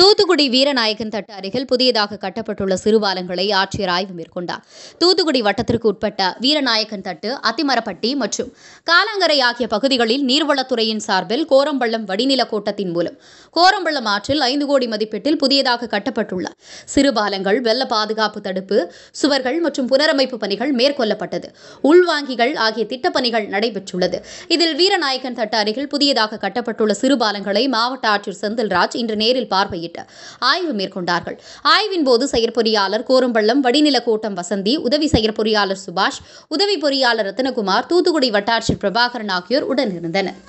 தூத்துக்குடி வீரநாயகன் தட்டு அருகில் புதியதாக கட்டப்பட்டுள்ள சிறுபாலங்களை ஆட்சியர் ஆய்வு மேற்கொண்டார் தூத்துக்குடி வட்டத்திற்கு உட்பட்ட வீரநாயகன் தட்டு அத்திமரப்பட்டி மற்றும் காலங்கரை ஆகிய பகுதிகளில் நீர்வளத்துறையின் சார்பில் கோரம்பள்ளம் வடிநில கூட்டத்தின் மூலம் கோரம்பள்ளம் ஆற்றில் ஐந்து கோடி மதிப்பீட்டில் புதியதாக கட்டப்பட்டுள்ள சிறுபாலங்கள் வெள்ள பாதுகாப்பு தடுப்பு சுவர்கள் மற்றும் புனரமைப்பு பணிகள் மேற்கொள்ளப்பட்டது உள்வாங்கிகள் ஆகிய திட்டப்பணிகள் நடைபெற்றுள்ளது இதில் வீரநாயகன் தட்டு அருகில் புதியதாக கட்டப்பட்டுள்ள சிறுபாலங்களை மாவட்ட ஆட்சியர் செந்தில்ராஜ் இன்று நேரில் பார்வையிட்டார் உள்ளிட்ட ஆய்வு மேற்கொண்டார்கள் ஆய்வின் போது செயற்பொறியாளர் கோரம்பள்ளம் வடிநில கோட்டம் வசந்தி உதவி செயற்பொறியாளர் சுபாஷ் உதவி பொறியாளர் ரத்னகுமார் தூத்துக்குடி வட்டாட்சியர் பிரபாகரன் ஆகியோர் உடனிருந்தனர்